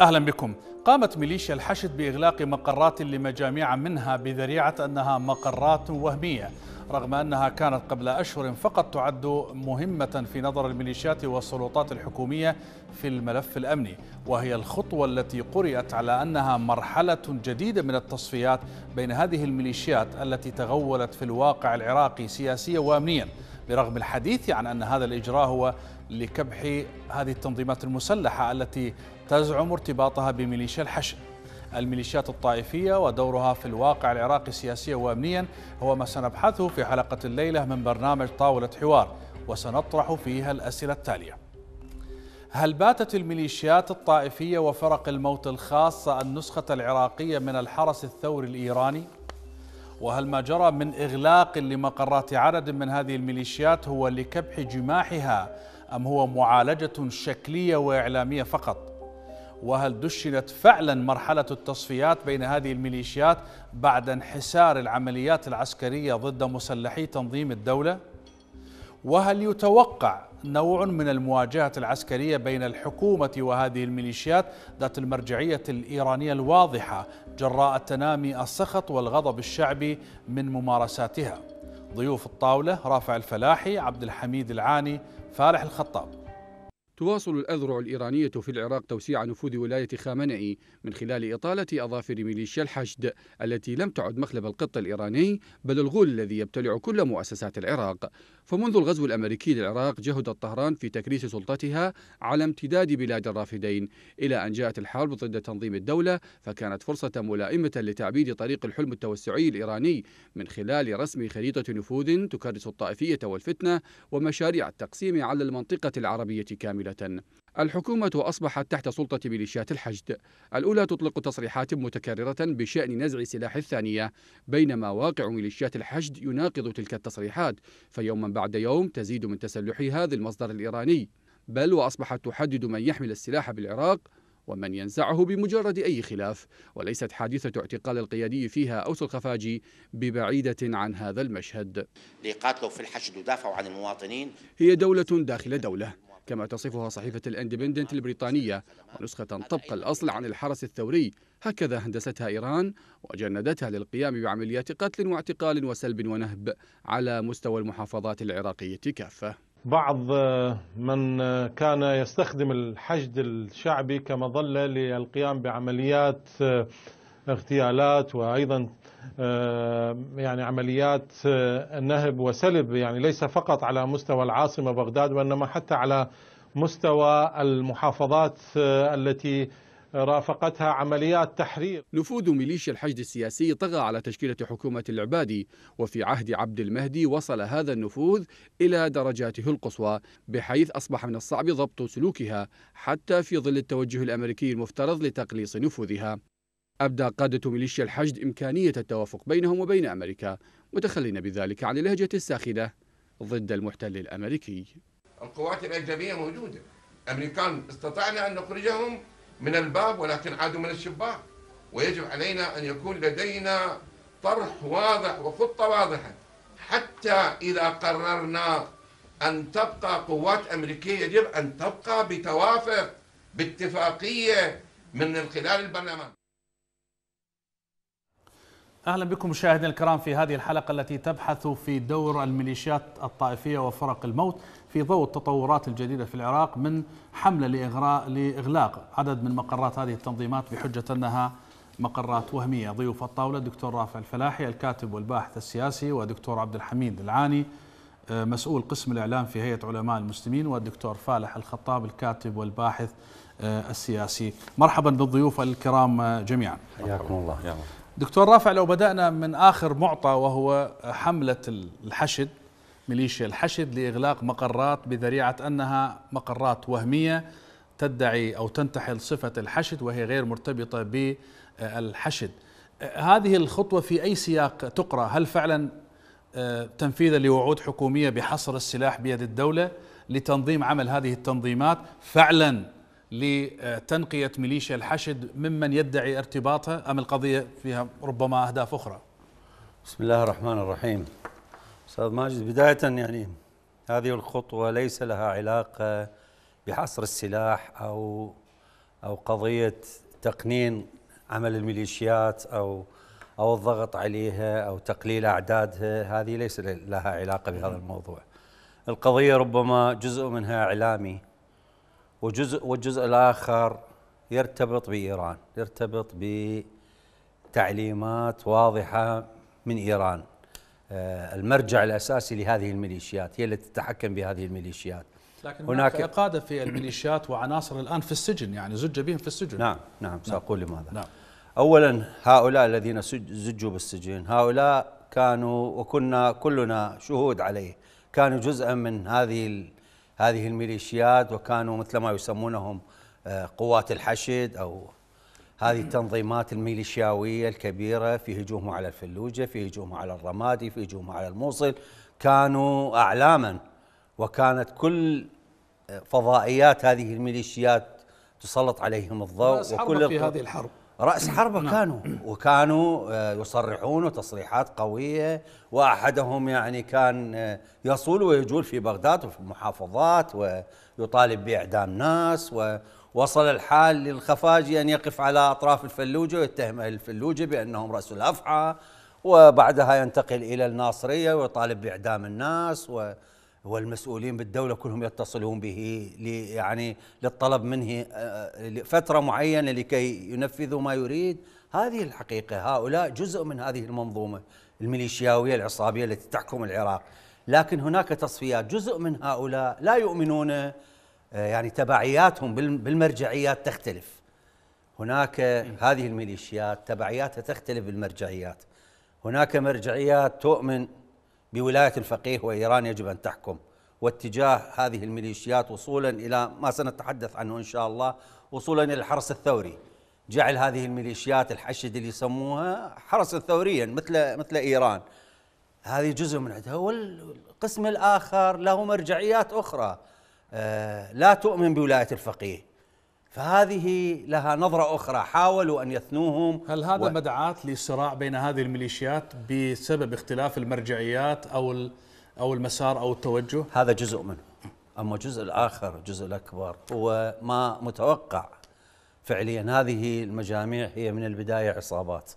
أهلا بكم قامت ميليشيا الحشد بإغلاق مقرات لمجاميع منها بذريعة أنها مقرات وهمية رغم أنها كانت قبل أشهر فقط تعد مهمة في نظر الميليشيات والسلطات الحكومية في الملف الأمني وهي الخطوة التي قرأت على أنها مرحلة جديدة من التصفيات بين هذه الميليشيات التي تغولت في الواقع العراقي سياسيا وأمنيا برغم الحديث عن أن هذا الإجراء هو لكبح هذه التنظيمات المسلحة التي تزعم ارتباطها بميليشيا الحشد الميليشيات الطائفية ودورها في الواقع العراقي سياسيا وأمنيا هو ما سنبحثه في حلقة الليلة من برنامج طاولة حوار وسنطرح فيها الأسئلة التالية هل باتت الميليشيات الطائفية وفرق الموت الخاصة النسخة العراقية من الحرس الثوري الإيراني؟ وهل ما جرى من إغلاق لمقرات عدد من هذه الميليشيات هو لكبح جماحها أم هو معالجة شكلية وإعلامية فقط؟ وهل دشنت فعلا مرحلة التصفيات بين هذه الميليشيات بعد انحسار العمليات العسكرية ضد مسلحي تنظيم الدولة؟ وهل يتوقع نوع من المواجهة العسكرية بين الحكومة وهذه الميليشيات ذات المرجعية الإيرانية الواضحة جراء تنامي السخط والغضب الشعبي من ممارساتها ضيوف الطاولة رافع الفلاحي عبد الحميد العاني فالح الخطاب تواصل الأذرع الإيرانية في العراق توسيع نفوذ ولاية خامنئي من خلال إطالة أظافر ميليشيا الحشد التي لم تعد مخلب القط الإيراني بل الغول الذي يبتلع كل مؤسسات العراق فمنذ الغزو الأمريكي للعراق جهدت طهران في تكريس سلطتها على امتداد بلاد الرافدين إلى أن جاءت الحرب ضد تنظيم الدولة فكانت فرصة ملائمة لتعبيد طريق الحلم التوسعي الإيراني من خلال رسم خريطة نفوذ تكرس الطائفية والفتنة ومشاريع التقسيم على المنطقة العربية كاملة كاملة الحكومة أصبحت تحت سلطة ميليشيات الحشد الأولى تطلق تصريحات متكررة بشأن نزع سلاح الثانية بينما واقع ميليشيات الحشد يناقض تلك التصريحات فيوما بعد يوم تزيد من تسلحها ذي المصدر الإيراني بل وأصبحت تحدد من يحمل السلاح بالعراق ومن ينزعه بمجرد أي خلاف وليست حادثة اعتقال القيادي فيها أوس الخفاجي ببعيدة عن هذا المشهد لقاتلوا في الحشد ودافعوا عن المواطنين هي دولة داخل دولة كما تصفها صحيفة الاندبندنت البريطانية ونسخة طبق الأصل عن الحرس الثوري هكذا هندستها إيران وجندتها للقيام بعمليات قتل واعتقال وسلب ونهب على مستوى المحافظات العراقية كافة بعض من كان يستخدم الحشد الشعبي كمظلة للقيام بعمليات اغتيالات وأيضا آه، يعني عمليات آه، نهب وسلب يعني ليس فقط على مستوى العاصمة بغداد وإنما حتى على مستوى المحافظات آه، التي رافقتها عمليات تحرير نفوذ ميليشيا الحشد السياسي طغى على تشكيلة حكومة العبادي وفي عهد عبد المهدي وصل هذا النفوذ إلى درجاته القصوى بحيث أصبح من الصعب ضبط سلوكها حتى في ظل التوجه الأمريكي المفترض لتقليص نفوذها أبدى قادة ميليشيا الحشد إمكانية التوافق بينهم وبين أمريكا متخلين بذلك عن اللهجة الساخنة ضد المحتل الأمريكي القوات الأجنبية موجودة أمريكان استطعنا أن نخرجهم من الباب ولكن عادوا من الشباك ويجب علينا أن يكون لدينا طرح واضح وخطة واضحة حتى إذا قررنا أن تبقى قوات أمريكية يجب أن تبقى بتوافق باتفاقية من خلال البرلمان اهلا بكم مشاهدينا الكرام في هذه الحلقه التي تبحث في دور الميليشيات الطائفيه وفرق الموت في ضوء التطورات الجديده في العراق من حمله لاغراء لاغلاق عدد من مقرات هذه التنظيمات بحجه انها مقرات وهميه، ضيوف الطاوله الدكتور رافع الفلاحي الكاتب والباحث السياسي ودكتور عبد الحميد العاني آه، مسؤول قسم الاعلام في هيئه علماء المسلمين والدكتور فالح الخطاب الكاتب والباحث آه، السياسي. مرحبا بالضيوف الكرام آه، جميعا. حياكم الله. دكتور رافع لو بدأنا من آخر معطى وهو حملة الحشد ميليشيا الحشد لإغلاق مقرات بذريعة أنها مقرات وهمية تدعي أو تنتحل صفة الحشد وهي غير مرتبطة بالحشد هذه الخطوة في أي سياق تقرأ هل فعلا آه، تنفيذا لوعود حكومية بحصر السلاح بيد الدولة لتنظيم عمل هذه التنظيمات فعلا لتنقية ميليشيا الحشد ممن يدعي ارتباطها أم القضية فيها ربما أهداف أخرى بسم الله الرحمن الرحيم أستاذ ماجد بداية يعني هذه الخطوة ليس لها علاقة بحصر السلاح أو أو قضية تقنين عمل الميليشيات أو أو الضغط عليها أو تقليل أعدادها هذه ليس لها علاقة بهذا الموضوع القضية ربما جزء منها إعلامي وجزء والجزء الآخر يرتبط بإيران يرتبط بتعليمات واضحة من إيران آه، المرجع الأساسي لهذه الميليشيات هي التي تتحكم بهذه الميليشيات لكن هناك قاده في الميليشيات وعناصر الآن في السجن يعني زج بهم في السجن نعم نعم, نعم. سأقول لماذا نعم أولا هؤلاء الذين زجوا بالسجن هؤلاء كانوا وكنا كلنا شهود عليه كانوا جزءا من هذه هذه الميليشيات وكانوا مثل ما يسمونهم آه، قوات الحشد أو هذه التنظيمات الميليشياوية الكبيرة في هجومه على الفلوجة في هجومه على الرمادي في هجومه على الموصل كانوا أعلاما وكانت كل آه، فضائيات هذه الميليشيات تسلط عليهم الضوء وكل في هذه الحرب رأس نعم. حربة نعم. كانوا وكانوا آه، يصرحون تصريحات قوية وأحدهم يعني كان آه، يصول ويجول في بغداد وفي المحافظات ويطالب بإعدام ناس ووصل الحال للخفاجي أن يقف على أطراف الفلوجة ويتهم الفلوجة بأنهم رأس الأفعى وبعدها ينتقل إلى الناصرية ويطالب بإعدام الناس و والمسؤولين بالدولة كلهم يتصلون به يعني للطلب منه آه، آه، فترة معينة لكي ينفذوا ما يريد هذه الحقيقة هؤلاء جزء من هذه المنظومة الميليشياوية العصابية التي تحكم العراق لكن هناك تصفيات جزء من هؤلاء لا يؤمنون آه، يعني تبعياتهم بالمرجعيات تختلف هناك هذه الميليشيات تبعياتها تختلف بالمرجعيات هناك مرجعيات تؤمن بولاية الفقيه وإيران يجب أن تحكم واتجاه هذه الميليشيات وصولا إلى ما سنتحدث عنه إن شاء الله وصولا إلى الحرس الثوري جعل هذه الميليشيات الحشد اللي يسموها حرسا ثوريا مثل مثل ايران هذه جزء من عندها والقسم الاخر له مرجعيات اخرى آه، لا تؤمن بولايه الفقيه فهذه لها نظرة أخرى حاولوا أن يثنوهم هل هذا و... مدعاة لصراع بين هذه الميليشيات بسبب اختلاف المرجعيات أو أو المسار أو التوجه؟ هذا جزء منه أما الجزء الآخر الجزء الأكبر هو ما متوقع فعليا هذه المجاميع هي من البداية عصابات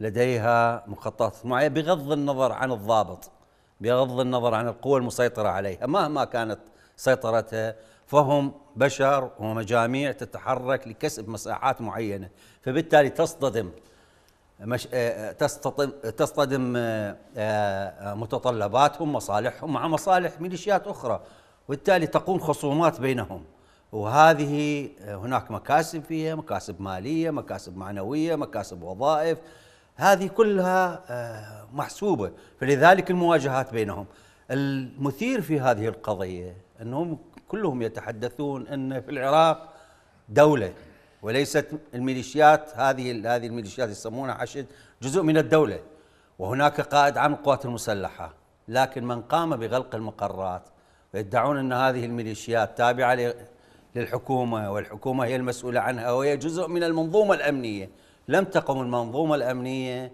لديها مخططات معينة بغض النظر عن الضابط بغض النظر عن القوى المسيطرة عليها مهما كانت سيطرتها فهم بشر ومجاميع تتحرك لكسب مساحات معينه فبالتالي تصطدم مش آه، آه، تصطدم تصطدم آه، متطلباتهم مصالحهم مع مصالح ميليشيات اخرى وبالتالي تقوم خصومات بينهم وهذه هناك مكاسب فيها مكاسب ماليه مكاسب معنويه مكاسب وظائف هذه كلها محسوبه فلذلك المواجهات بينهم المثير في هذه القضيه انهم كلهم يتحدثون ان في العراق دوله وليست الميليشيات هذه هذه الميليشيات يسمونها حشد جزء من الدوله وهناك قائد عام القوات المسلحه لكن من قام بغلق المقرات ويدعون ان هذه الميليشيات تابعه للحكومه والحكومه هي المسؤوله عنها وهي جزء من المنظومه الامنيه لم تقم المنظومه الامنيه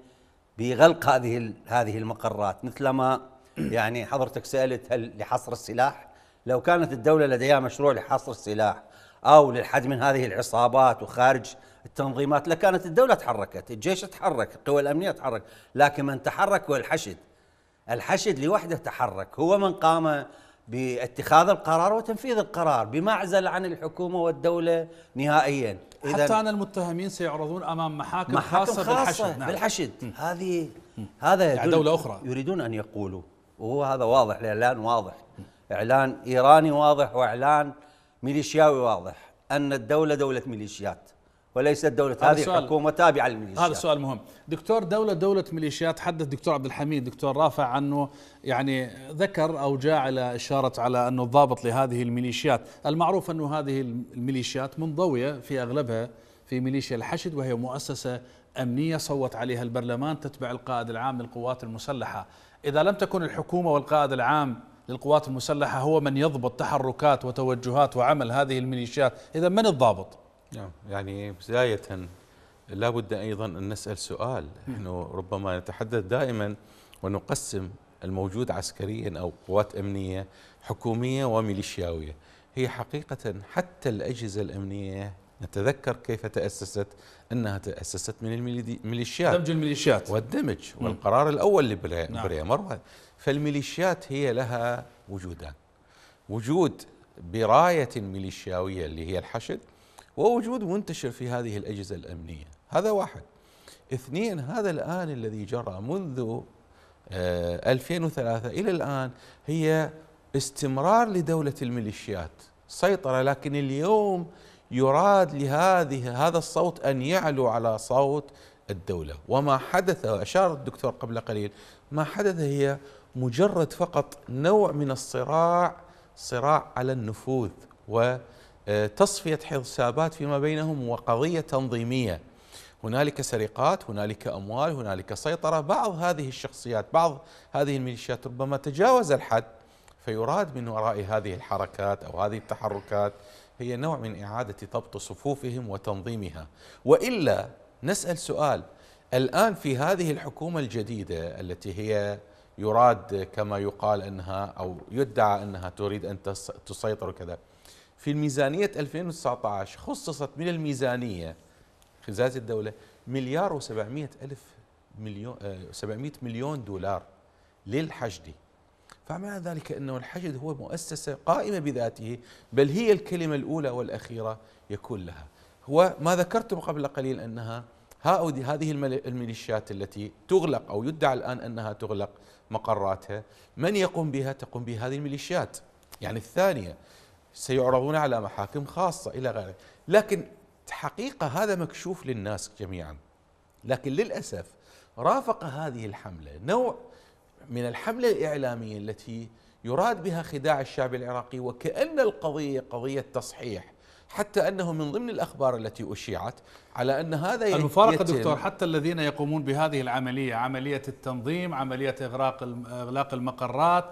بغلق هذه هذه المقرات مثلما يعني حضرتك سالت هل لحصر السلاح لو كانت الدولة لديها مشروع لحصر السلاح أو للحد من هذه العصابات وخارج التنظيمات لكانت الدولة تحركت الجيش تحرك القوى الأمنية تحرك لكن من تحرك هو الحشد الحشد لوحده تحرك هو من قام باتخاذ القرار وتنفيذ القرار بمعزل عن الحكومه والدوله نهائيا إذا حتى ان المتهمين سيعرضون امام محاكم, محاكم خاصه, خاصة بالحشد نعم. بالحشد هذه هذا يعني دوله اخرى يريدون ان يقولوا وهو هذا واضح الاعلان واضح إعلان إيراني واضح وإعلان ميليشياوي واضح أن الدولة دولة ميليشيات وليست دولة هذه سؤال حكومة تابعة للميليشيات هذا سؤال مهم دكتور دولة دولة ميليشيات حدث دكتور عبد الحميد دكتور رافع عنه يعني ذكر أو جاء على إشارة على أنه الضابط لهذه الميليشيات المعروف أنه هذه الميليشيات منضوية في أغلبها في ميليشيا الحشد وهي مؤسسة أمنية صوت عليها البرلمان تتبع القائد العام للقوات المسلحة إذا لم تكن الحكومة والقائد العام للقوات المسلحة هو من يضبط تحركات وتوجهات وعمل هذه الميليشيات إذا من الضابط؟ نعم، يعني بداية لا بد أيضا أن نسأل سؤال نحن ربما نتحدث دائما ونقسم الموجود عسكريا أو قوات أمنية حكومية وميليشياوية هي حقيقة حتى الأجهزة الأمنية نتذكر كيف تأسست أنها تأسست من الميليشيات دمج الميليشيات والدمج والقرار الأول لبريمر نعم. فالميليشيات هي لها وجودان وجود براية ميليشياوية اللي هي الحشد ووجود منتشر في هذه الأجهزة الأمنية هذا واحد اثنين هذا الآن الذي جرى منذ 2003 آه، إلى الآن هي استمرار لدولة الميليشيات سيطرة لكن اليوم يراد لهذه هذا الصوت أن يعلو على صوت الدولة وما حدث أشار الدكتور قبل قليل ما حدث هي مجرد فقط نوع من الصراع صراع على النفوذ وتصفيه آه، حسابات فيما بينهم وقضيه تنظيميه هنالك سرقات هنالك اموال هنالك سيطره بعض هذه الشخصيات بعض هذه الميليشيات ربما تجاوز الحد فيراد من وراء هذه الحركات او هذه التحركات هي نوع من اعاده ضبط صفوفهم وتنظيمها والا نسال سؤال الان في هذه الحكومه الجديده التي هي يراد كما يقال انها او يدعى انها تريد ان تسيطر وكذا في الميزانيه 2019 خصصت من الميزانيه خزانه الدوله مليار و700 الف مليون 700 آه، مليون دولار للحشد فمعنى ذلك انه الحشد هو مؤسسه قائمه بذاته بل هي الكلمه الاولى والاخيره يكون لها هو ما ذكرتم قبل قليل انها هذه الميليشيات التي تغلق او يدعى الان انها تغلق مقراتها من يقوم بها تقوم بها هذه الميليشيات يعني الثانية سيعرضون على محاكم خاصة إلى غيره لكن حقيقة هذا مكشوف للناس جميعا لكن للأسف رافق هذه الحملة نوع من الحملة الإعلامية التي يراد بها خداع الشعب العراقي وكأن القضية قضية تصحيح حتى انه من ضمن الاخبار التي اشيعت على ان هذا المفارقه يتم دكتور حتى الذين يقومون بهذه العمليه عمليه التنظيم عمليه اغراق اغلاق المقرات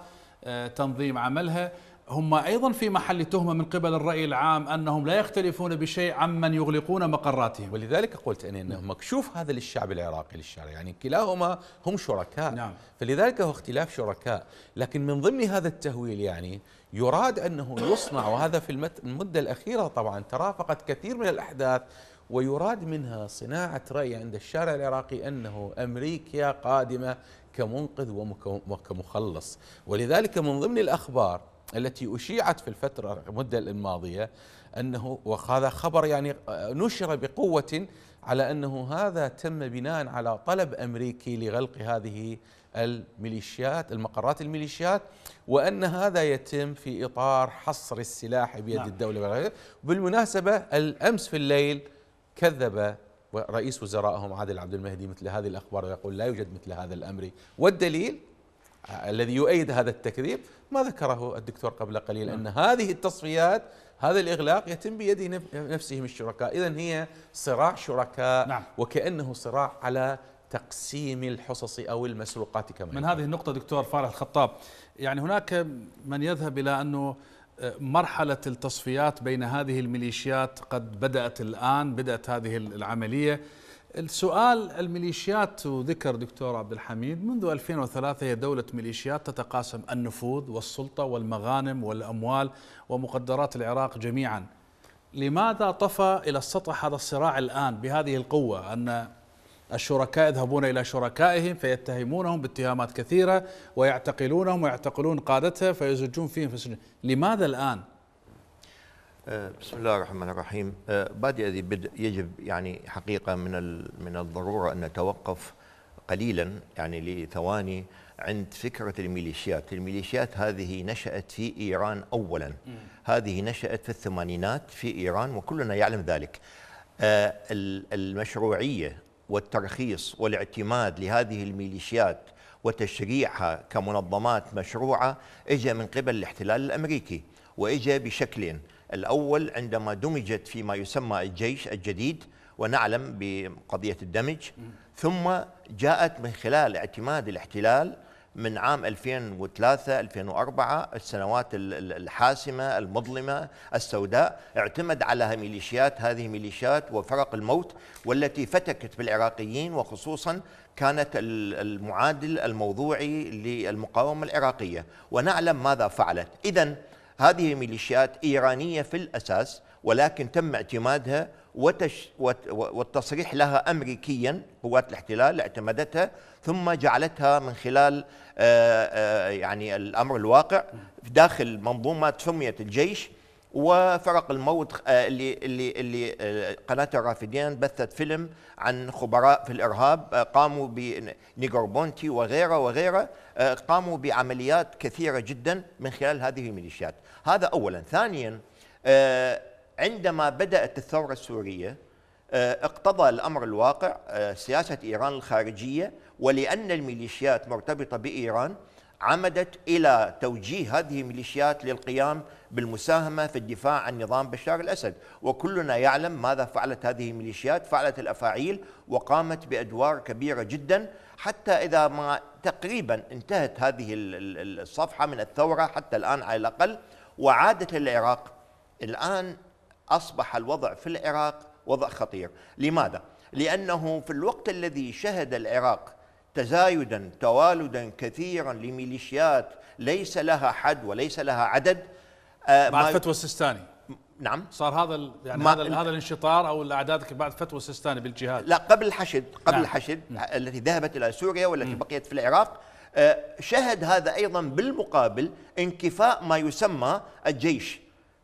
آه، تنظيم عملها هم أيضا في محل تهمة من قبل الرأي العام أنهم لا يختلفون بشيء عمن يغلقون مقراتهم ولذلك قلت أنا أنه مكشوف هذا للشعب العراقي للشارع يعني كلاهما هم شركاء نعم. فلذلك هو اختلاف شركاء لكن من ضمن هذا التهويل يعني يراد أنه يصنع وهذا في المدة الأخيرة طبعا ترافقت كثير من الأحداث ويراد منها صناعة رأي عند الشارع العراقي أنه أمريكا قادمة كمنقذ وكمخلص ولذلك من ضمن الأخبار التي أشيعت في الفترة المدة الماضية أنه وهذا خبر يعني نشر بقوة على أنه هذا تم بناء على طلب أمريكي لغلق هذه الميليشيات المقرات الميليشيات وأن هذا يتم في إطار حصر السلاح بيد نعم. الدولة بالمناسبة الأمس في الليل كذب رئيس وزرائهم عادل عبد المهدي مثل هذه الأخبار ويقول لا يوجد مثل هذا الأمر والدليل الذي يؤيد هذا التكذيب ما ذكره الدكتور قبل قليل نعم. أن هذه التصفيات هذا الإغلاق يتم بيد نفسهم الشركاء إذا هي صراع شركاء نعم. وكأنه صراع على تقسيم الحصص أو المسروقات كما من هذه النقطة دكتور فارح الخطاب يعني هناك من يذهب إلى أنه آه، مرحلة التصفيات بين هذه الميليشيات قد بدأت الآن بدأت هذه العملية السؤال الميليشيات وذكر دكتور عبد الحميد منذ 2003 هي دولة ميليشيات تتقاسم النفوذ والسلطة والمغانم والأموال ومقدرات العراق جميعا لماذا طفى إلى السطح هذا الصراع الآن بهذه القوة أن الشركاء يذهبون إلى شركائهم فيتهمونهم باتهامات كثيرة ويعتقلونهم ويعتقلون قادتها فيزجون فيهم في السجن لماذا الآن؟ آه، بسم الله الرحمن الرحيم آه، بادئ ذي بدء يجب يعني حقيقة من من الضرورة أن نتوقف قليلا يعني لثواني عند فكرة الميليشيات الميليشيات هذه نشأت في إيران أولا م. هذه نشأت في الثمانينات في إيران وكلنا يعلم ذلك آه، المشروعية والترخيص والاعتماد لهذه الميليشيات وتشريعها كمنظمات مشروعة إجا من قبل الاحتلال الأمريكي وإجا بشكلين الأول عندما دمجت فيما يسمى الجيش الجديد ونعلم بقضية الدمج ثم جاءت من خلال اعتماد الاحتلال من عام 2003 2004 السنوات الحاسمه المظلمه السوداء اعتمد على ميليشيات هذه ميليشيات وفرق الموت والتي فتكت بالعراقيين وخصوصا كانت المعادل الموضوعي للمقاومه العراقيه ونعلم ماذا فعلت اذا هذه ميليشيات إيرانية في الأساس ولكن تم اعتمادها وتش والتصريح لها أمريكيا قوات الاحتلال اعتمدتها ثم جعلتها من خلال آه، آه، يعني الأمر الواقع داخل منظومة سميت الجيش وفرق الموت آه، اللي اللي اللي قناه الرافدين بثت فيلم عن خبراء في الارهاب قاموا بونتي وغيره وغيره آه، قاموا بعمليات كثيرة جدا من خلال هذه الميليشيات هذا أولا ثانيا آه، عندما بدأت الثورة السورية آه، اقتضى الأمر الواقع سياسة إيران الخارجية ولأن الميليشيات مرتبطة بإيران عمدت إلى توجيه هذه الميليشيات للقيام بالمساهمة في الدفاع عن نظام بشار الأسد وكلنا يعلم ماذا فعلت هذه الميليشيات فعلت الأفاعيل وقامت بأدوار كبيرة جدا حتى إذا ما تقريبا انتهت هذه الصفحة من الثورة حتى الآن على الأقل وعادت للعراق الآن أصبح الوضع في العراق وضع خطير لماذا؟ لأنه في الوقت الذي شهد العراق تزايدا توالدا كثيرا لميليشيات ليس لها حد وليس لها عدد آه، بعد فتوى السيستاني نعم صار هذا يعني هذا هذا الانشطار او الاعداد بعد فتوى السيستاني بالجهاد لا قبل الحشد قبل نعم الحشد نعم التي ذهبت الى سوريا والتي بقيت في العراق آه، شهد هذا ايضا بالمقابل انكفاء ما يسمى الجيش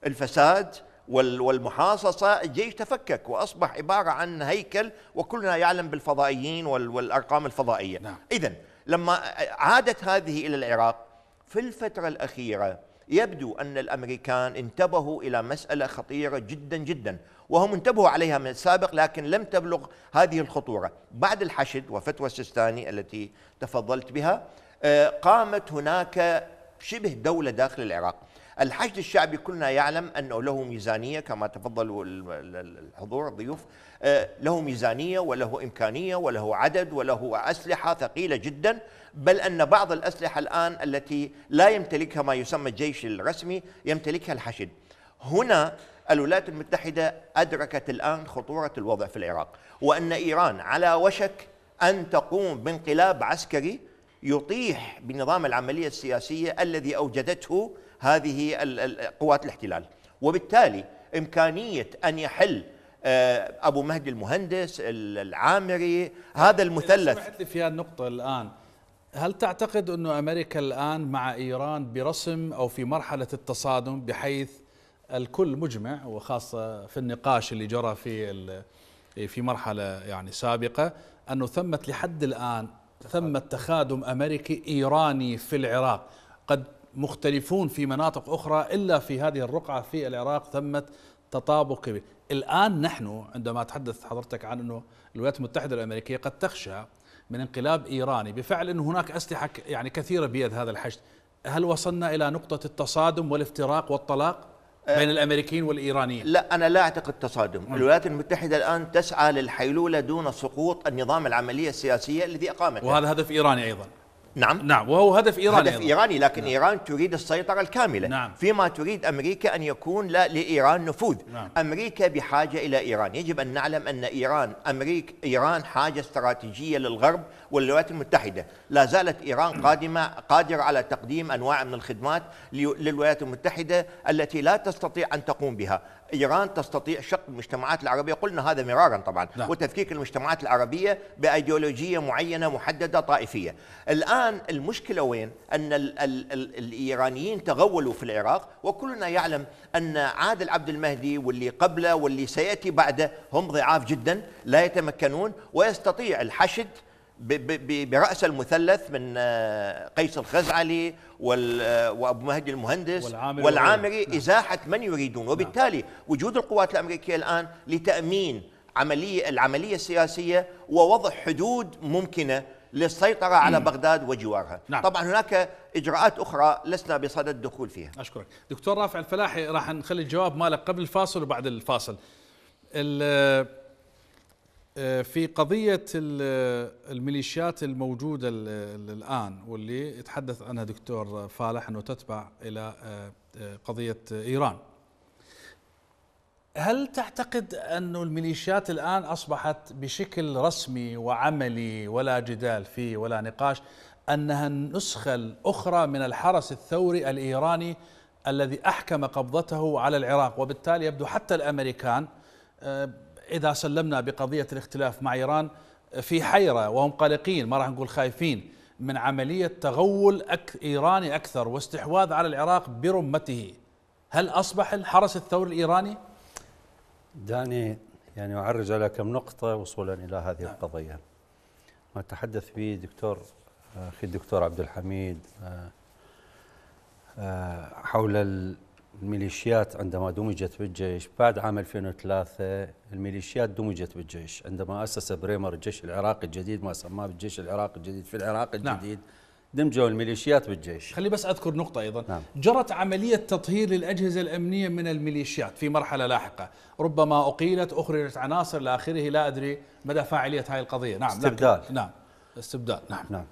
الفساد والمحاصصة الجيش تفكك وأصبح عبارة عن هيكل وكلنا يعلم بالفضائيين والأرقام الفضائية نعم. إذا لما عادت هذه إلى العراق في الفترة الأخيرة يبدو أن الأمريكان انتبهوا إلى مسألة خطيرة جدا جدا وهم انتبهوا عليها من السابق لكن لم تبلغ هذه الخطورة بعد الحشد وفتوى السستاني التي تفضلت بها آه، قامت هناك شبه دولة داخل العراق الحشد الشعبي كلنا يعلم أنه له ميزانية كما تفضلوا الحضور الضيوف آه، له ميزانية وله إمكانية وله عدد وله أسلحة ثقيلة جدا بل أن بعض الأسلحة الآن التي لا يمتلكها ما يسمى الجيش الرسمي يمتلكها الحشد هنا الولايات المتحدة أدركت الآن خطورة الوضع في العراق وأن إيران على وشك أن تقوم بانقلاب عسكري يطيح بنظام العملية السياسية الذي أوجدته هذه قوات الاحتلال وبالتالي إمكانية أن يحل آه، أبو مهدي المهندس العامري هذا المثلث في هذه النقطة الآن هل تعتقد أن أمريكا الآن مع إيران برسم أو في مرحلة التصادم بحيث الكل مجمع وخاصة في النقاش اللي جرى في في مرحلة يعني سابقة أنه ثمة لحد الآن ثمة تخادم أمريكي إيراني في العراق قد مختلفون في مناطق أخرى إلا في هذه الرقعة في العراق ثمة تطابق كبير الآن نحن عندما تحدث حضرتك عن أنه الولايات المتحدة الأمريكية قد تخشى من انقلاب إيراني بفعل أن هناك أسلحة يعني كثيرة بيد هذا الحشد هل وصلنا إلى نقطة التصادم والافتراق والطلاق أه، بين الأمريكيين والإيرانيين لا أنا لا أعتقد تصادم الولايات المتحدة الآن تسعى للحيلولة دون سقوط النظام العملية السياسية الذي أقامته وهذا هدف إيراني أيضا نعم نعم وهو هدف ايراني هدف ايراني لكن نعم. ايران تريد السيطره الكامله نعم. فيما تريد امريكا ان يكون لايران نفوذ نعم. امريكا بحاجه الى ايران يجب ان نعلم ان ايران امريكا ايران حاجه استراتيجيه للغرب والولايات المتحدة لا زالت إيران قادمة قادرة على تقديم أنواع من الخدمات للولايات المتحدة التي لا تستطيع أن تقوم بها إيران تستطيع شق المجتمعات العربية قلنا هذا مرارا طبعا نعم. وتفكيك المجتمعات العربية بأيديولوجية معينة محددة طائفية الآن المشكلة وين؟ أن الـ الـ الـ الإيرانيين تغولوا في العراق وكلنا يعلم أن عادل عبد المهدي واللي قبله واللي سيأتي بعده هم ضعاف جدا لا يتمكنون ويستطيع الحشد برأس المثلث من آه، قيس الخزعلي آه، وأبو مهدي المهندس والعامري, والعامري نعم. إزاحة من يريدون نعم. وبالتالي وجود القوات الأمريكية الآن لتأمين عملية العملية السياسية ووضع حدود ممكنة للسيطرة على بغداد وجوارها نعم. طبعا هناك إجراءات أخرى لسنا بصدد الدخول فيها أشكرك دكتور رافع الفلاحي راح نخلي الجواب مالك قبل الفاصل وبعد الفاصل آه، في قضية آه، الميليشيات الموجودة الآن واللي يتحدث عنها دكتور فالح أنه تتبع إلى آه، قضية إيران هل تعتقد أن الميليشيات الآن أصبحت بشكل رسمي وعملي ولا جدال فيه ولا نقاش أنها النسخة الأخرى من الحرس الثوري الإيراني الذي أحكم قبضته على العراق وبالتالي يبدو حتى الأمريكان إذا سلمنا بقضية الاختلاف مع إيران في حيرة وهم قلقين ما راح نقول خايفين من عملية تغول أك إيراني أكثر واستحواذ على العراق برمته هل أصبح الحرس الثوري الإيراني؟ دعني يعني أعرج على كم نقطة وصولا إلى هذه نعم. القضية ما تحدث به دكتور أخي الدكتور عبد الحميد آه، آه، حول الميليشيات عندما دمجت بالجيش بعد عام 2003 الميليشيات دمجت بالجيش عندما أسس بريمر الجيش العراقي الجديد ما سماه بالجيش العراقي الجديد في العراق نعم. الجديد نعم. دمجوا الميليشيات بالجيش خلي بس أذكر نقطة أيضا نعم. جرت عملية تطهير للأجهزة الأمنية من الميليشيات في مرحلة لاحقة ربما أقيلت أخرجت عناصر لآخره لا أدري مدى فاعلية هذه القضية نعم استبدال لكن. نعم استبدال نعم, نعم.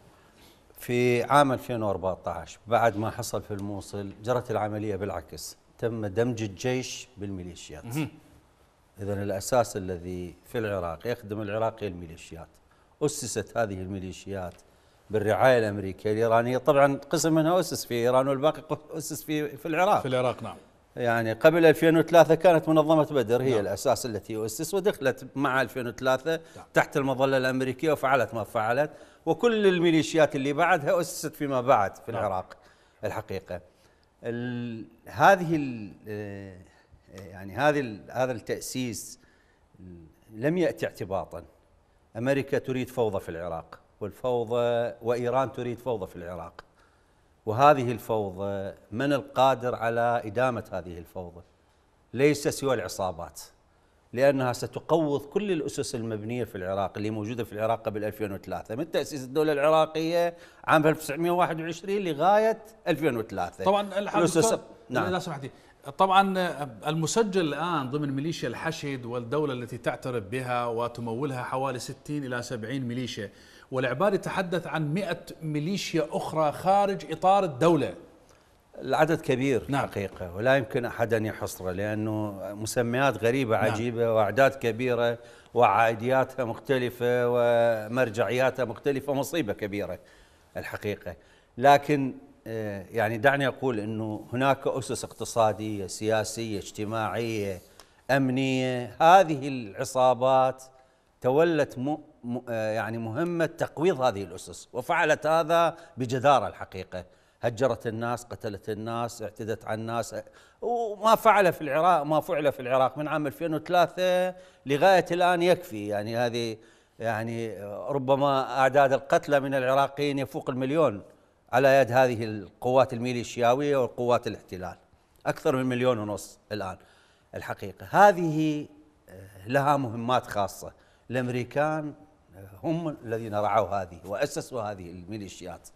في عام 2014 بعد ما حصل في الموصل جرت العملية بالعكس تم دمج الجيش بالميليشيات إذا الأساس الذي في العراق يخدم العراق الميليشيات أسست هذه الميليشيات بالرعاية الأمريكية الإيرانية طبعا قسم منها أسس في إيران والباقي أسس في, في العراق في العراق نعم يعني قبل 2003 كانت منظمة بدر هي نعم. الأساس التي أسس ودخلت مع 2003 نعم. تحت المظلة الأمريكية وفعلت ما فعلت وكل الميليشيات اللي بعدها أسست فيما بعد في نعم. العراق الحقيقة هذه آه، يعني هذه هذا التأسيس لم يأتي اعتباطا أمريكا تريد فوضى في العراق والفوضى وإيران تريد فوضى في العراق وهذه الفوضى من القادر على إدامة هذه الفوضى ليس سوى العصابات لأنها ستقوض كل الأسس المبنية في العراق اللي موجودة في العراق قبل 2003 من تأسيس الدولة العراقية عام 1921 لغاية 2003 طبعا الأسس نعم لا سمحتي طبعا المسجل الآن ضمن ميليشيا الحشد والدولة التي تعترف بها وتمولها حوالي 60 إلى 70 ميليشيا والعبادي تحدث عن 100 ميليشيا أخرى خارج إطار الدولة العدد كبير نعم. حقيقة ولا يمكن أحد أن يحصره لأنه مسميات غريبة نعم. عجيبة نعم. وأعداد كبيرة وعادياتها مختلفة ومرجعياتها مختلفة مصيبة كبيرة الحقيقة لكن آه، يعني دعني أقول أنه هناك أسس اقتصادية سياسية اجتماعية أمنية هذه العصابات تولت م... م... آه، يعني مهمة تقويض هذه الأسس وفعلت هذا بجدارة الحقيقة هجرت الناس قتلت الناس اعتدت على الناس وما فعل في العراق ما فعل في العراق من عام 2003 لغاية الآن يكفي يعني هذه يعني ربما أعداد القتلى من العراقيين يفوق المليون على يد هذه القوات الميليشياوية وقوات الاحتلال أكثر من مليون ونص الآن الحقيقة هذه آه، لها مهمات خاصة الأمريكان آه، هم الذين رعوا هذه وأسسوا هذه الميليشيات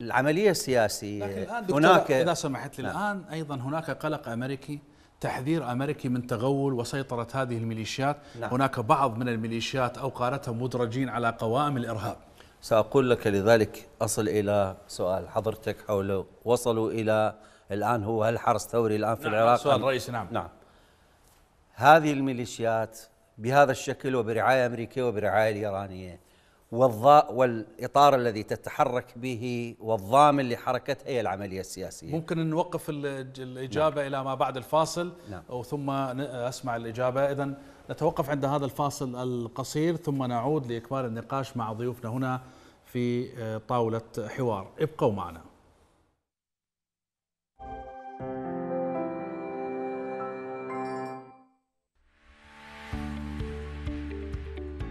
العمليه السياسيه لكن الان هناك اذا سمحت لي نعم. الان ايضا هناك قلق امريكي تحذير امريكي من تغول وسيطره هذه الميليشيات نعم. هناك بعض من الميليشيات او قارتها مدرجين على قوائم الارهاب ساقول لك لذلك اصل الى سؤال حضرتك حول وصلوا الى الان هو هل حرس ثوري الان في نعم العراق سؤال رئيسي نعم نعم هذه الميليشيات بهذا الشكل وبرعايه امريكيه وبرعايه الايرانيه والضاء والاطار الذي تتحرك به والضامن لحركتها هي العمليه السياسيه. ممكن نوقف الاجابه نعم. الى ما بعد الفاصل نعم. ثم اسمع الاجابه، اذا نتوقف عند هذا الفاصل القصير ثم نعود لاكمال النقاش مع ضيوفنا هنا في آه، طاوله حوار، ابقوا معنا.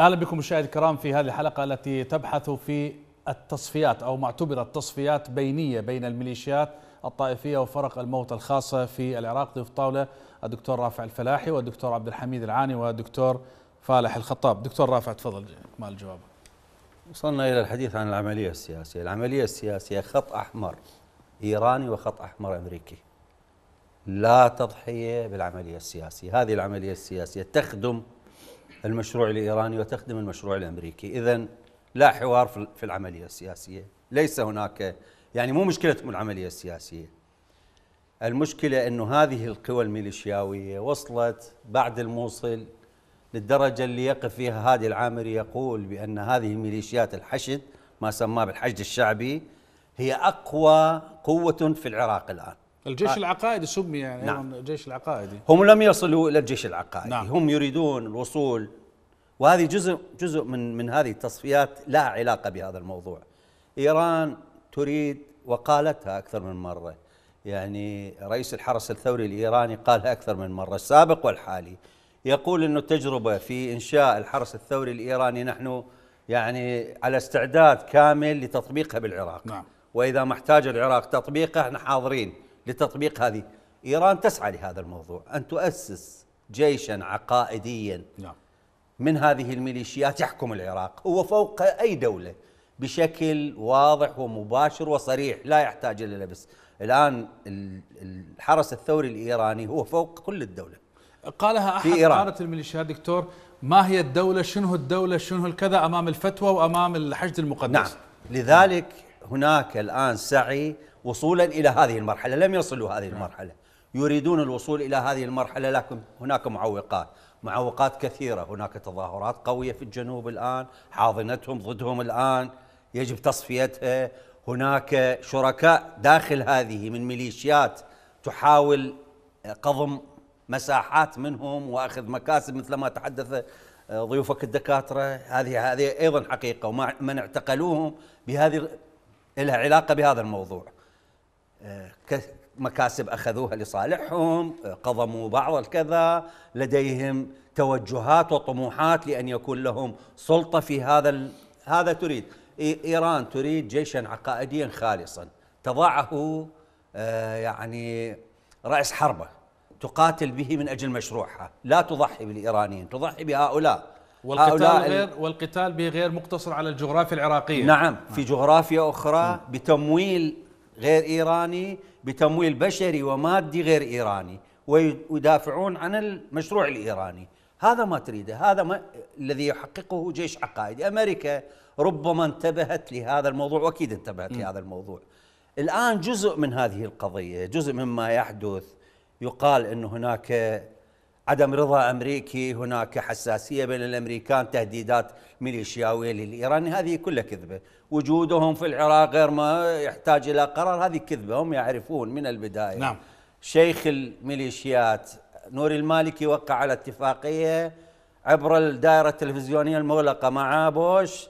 اهلا بكم مشاهدي الكرام في هذه الحلقه التي تبحث في التصفيات او ما اعتبرت تصفيات بينيه بين الميليشيات الطائفيه وفرق الموت الخاصه في العراق ضيوف طاوله الدكتور رافع الفلاحي والدكتور عبد الحميد العاني والدكتور فالح الخطاب دكتور رافع تفضل ما الجواب وصلنا الى الحديث عن العمليه السياسيه العمليه السياسيه خط احمر ايراني وخط احمر امريكي لا تضحيه بالعمليه السياسيه هذه العمليه السياسيه تخدم المشروع الإيراني وتخدم المشروع الأمريكي إذا لا حوار في العملية السياسية ليس هناك يعني مو مشكلة العملية السياسية المشكلة أنه هذه القوى الميليشياوية وصلت بعد الموصل للدرجة اللي يقف فيها هادي العامري يقول بأن هذه الميليشيات الحشد ما سماه بالحشد الشعبي هي أقوى قوة في العراق الآن الجيش آه العقائدي سمي يعني نعم. ايضا الجيش العقائدي هم لم يصلوا الى الجيش العقائدي نعم. هم يريدون الوصول وهذه جزء جزء من من هذه التصفيات لها علاقه بهذا الموضوع ايران تريد وقالتها اكثر من مره يعني رئيس الحرس الثوري الايراني قالها اكثر من مره السابق والحالي يقول انه التجربه في انشاء الحرس الثوري الايراني نحن يعني على استعداد كامل لتطبيقها بالعراق نعم. واذا ما احتاج العراق تطبيقه احنا حاضرين لتطبيق هذه إيران تسعى لهذا الموضوع أن تؤسس جيشا عقائديا نعم. من هذه الميليشيات يحكم العراق هو فوق أي دولة بشكل واضح ومباشر وصريح لا يحتاج إلى لبس الآن الحرس الثوري الإيراني هو فوق كل الدولة قالها أحد قادة الميليشيات دكتور ما هي الدولة شنو الدولة شنو الكذا أمام الفتوى وأمام الحشد المقدس نعم لذلك هناك الآن سعي وصولا إلى هذه المرحلة لم يصلوا هذه المرحلة يريدون الوصول إلى هذه المرحلة لكن هناك معوقات معوقات كثيرة هناك تظاهرات قوية في الجنوب الآن حاضنتهم ضدهم الآن يجب تصفيتها هناك شركاء داخل هذه من ميليشيات تحاول قضم مساحات منهم واخذ مكاسب مثل ما تحدث ضيوفك الدكاتره هذه هذه ايضا حقيقه ومن اعتقلوهم بهذه لها علاقه بهذا الموضوع آه، مكاسب اخذوها لصالحهم آه، قضموا بعض الكذا لديهم توجهات وطموحات لان يكون لهم سلطه في هذا ال... هذا تريد ايران تريد جيشا عقائديا خالصا تضعه آه، يعني راس حربه تقاتل به من اجل مشروعها لا تضحي بالايرانيين تضحي بهؤلاء والقتال غير والقتال به غير مقتصر على الجغرافيا العراقيه نعم في جغرافيا اخرى نعم. بتمويل غير إيراني بتمويل بشري ومادي غير إيراني ويدافعون عن المشروع الإيراني هذا ما تريده هذا ما الذي يحققه جيش عقائدي أمريكا ربما انتبهت لهذا الموضوع وأكيد انتبهت م. لهذا الموضوع الآن جزء من هذه القضية جزء مما يحدث يقال أن هناك عدم رضا أمريكي هناك حساسية بين الأمريكان تهديدات ميليشياوية للإيراني هذه كلها كذبة وجودهم في العراق غير ما يحتاج إلى قرار هذه كذبة هم يعرفون من البداية نعم شيخ الميليشيات نور المالكي وقع على اتفاقية عبر الدائرة التلفزيونية المغلقة مع بوش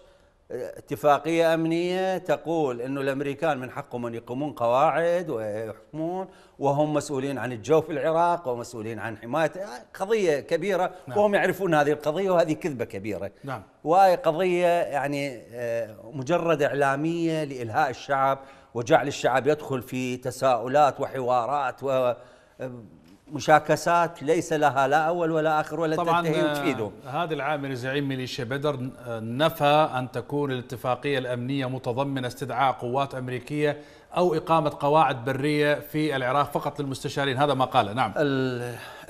اتفاقية أمنية تقول أنه الأمريكان من حقهم أن يقومون قواعد ويحكمون وهم مسؤولين عن الجو في العراق ومسؤولين عن حماية قضية كبيرة نعم. وهم يعرفون هذه القضية وهذه كذبة كبيرة نعم. وهي قضية يعني آه، مجرد إعلامية لإلهاء الشعب وجعل الشعب يدخل في تساؤلات وحوارات و آه، مشاكسات ليس لها لا اول ولا اخر ولا طبعا تنتهي آه، وتفيده هذا العامل زعيم ميليشيا بدر آه، نفى ان تكون الاتفاقيه الامنيه متضمنه استدعاء قوات امريكيه او اقامه قواعد بريه في العراق فقط للمستشارين هذا ما قاله نعم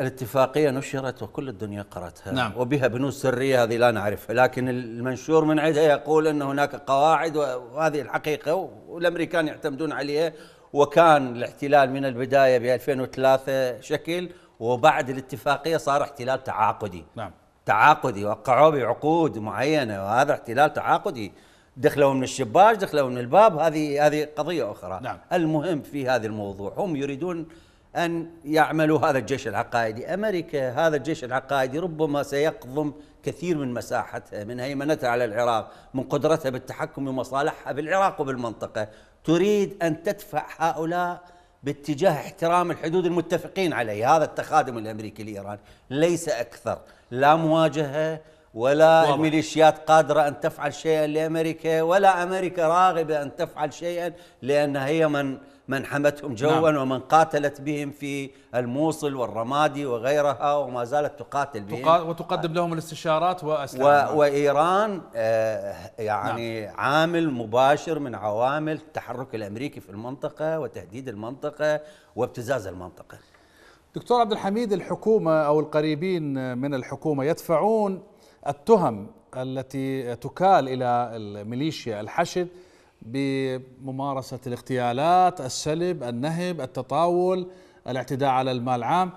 الاتفاقيه نشرت وكل الدنيا قراتها نعم وبها بنود سريه هذه لا نعرفها لكن المنشور من عندها يقول ان هناك قواعد وهذه الحقيقه والامريكان يعتمدون عليها وكان الاحتلال من البداية ب 2003 شكل وبعد الاتفاقية صار احتلال تعاقدي نعم تعاقدي وقعوا بعقود معينة وهذا احتلال تعاقدي دخلوا من الشباك دخلوا من الباب هذه هذه قضية أخرى نعم. المهم في هذا الموضوع هم يريدون أن يعملوا هذا الجيش العقائدي أمريكا هذا الجيش العقائدي ربما سيقضم كثير من مساحتها من هيمنتها على العراق من قدرتها بالتحكم بمصالحها بالعراق وبالمنطقة تريد أن تدفع هؤلاء باتجاه احترام الحدود المتفقين عليه هذا التخادم الأمريكي الإيراني ليس أكثر لا مواجهة ولا واضح. الميليشيات قادرة أن تفعل شيئا لأمريكا ولا أمريكا راغبة أن تفعل شيئا لأن هي من من حمتهم جوا نعم. ومن قاتلت بهم في الموصل والرمادي وغيرها وما زالت تقاتل بهم وتقدم لهم الاستشارات وأسلحة و... وإيران آه، يعني نعم. عامل مباشر من عوامل التحرك الأمريكي في المنطقة وتهديد المنطقة وابتزاز المنطقة دكتور عبد الحميد الحكومة أو القريبين من الحكومة يدفعون التهم التي تكال إلى الميليشيا الحشد بممارسة الاغتيالات السلب النهب التطاول الاعتداء على المال العام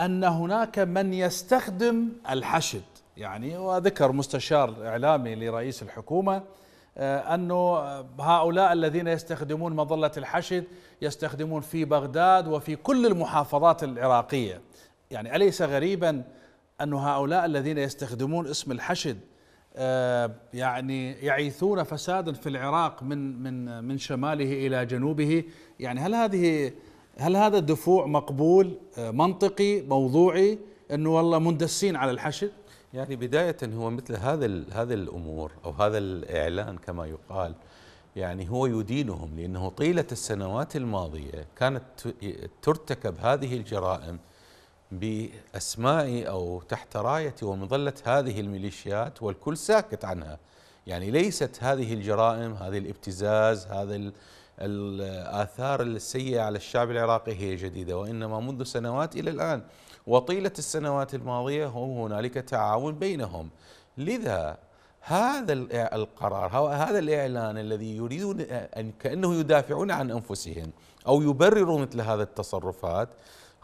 أن هناك من يستخدم الحشد يعني وذكر مستشار إعلامي لرئيس الحكومة آه، أنه هؤلاء الذين يستخدمون مظلة الحشد يستخدمون في بغداد وفي كل المحافظات العراقية يعني أليس غريبا أن هؤلاء الذين يستخدمون اسم الحشد آه، يعني يعيثون فسادا في العراق من من من شماله الى جنوبه يعني هل هذه هل هذا الدفوع مقبول آه، منطقي موضوعي انه والله مندسين على الحشد يعني بدايه هو مثل هذا هذا الامور او هذا الاعلان كما يقال يعني هو يدينهم لانه طيله السنوات الماضيه كانت ترتكب هذه الجرائم باسماء او تحت رايه ومظله هذه الميليشيات والكل ساكت عنها يعني ليست هذه الجرائم هذه الابتزاز هذا الآثار السيئة على الشعب العراقي هي جديدة وإنما منذ سنوات إلى الآن وطيلة السنوات الماضية هم هنالك تعاون بينهم لذا هذا القرار هذا الإعلان الذي يريدون أن كأنه يدافعون عن أنفسهم أو يبرروا مثل هذه التصرفات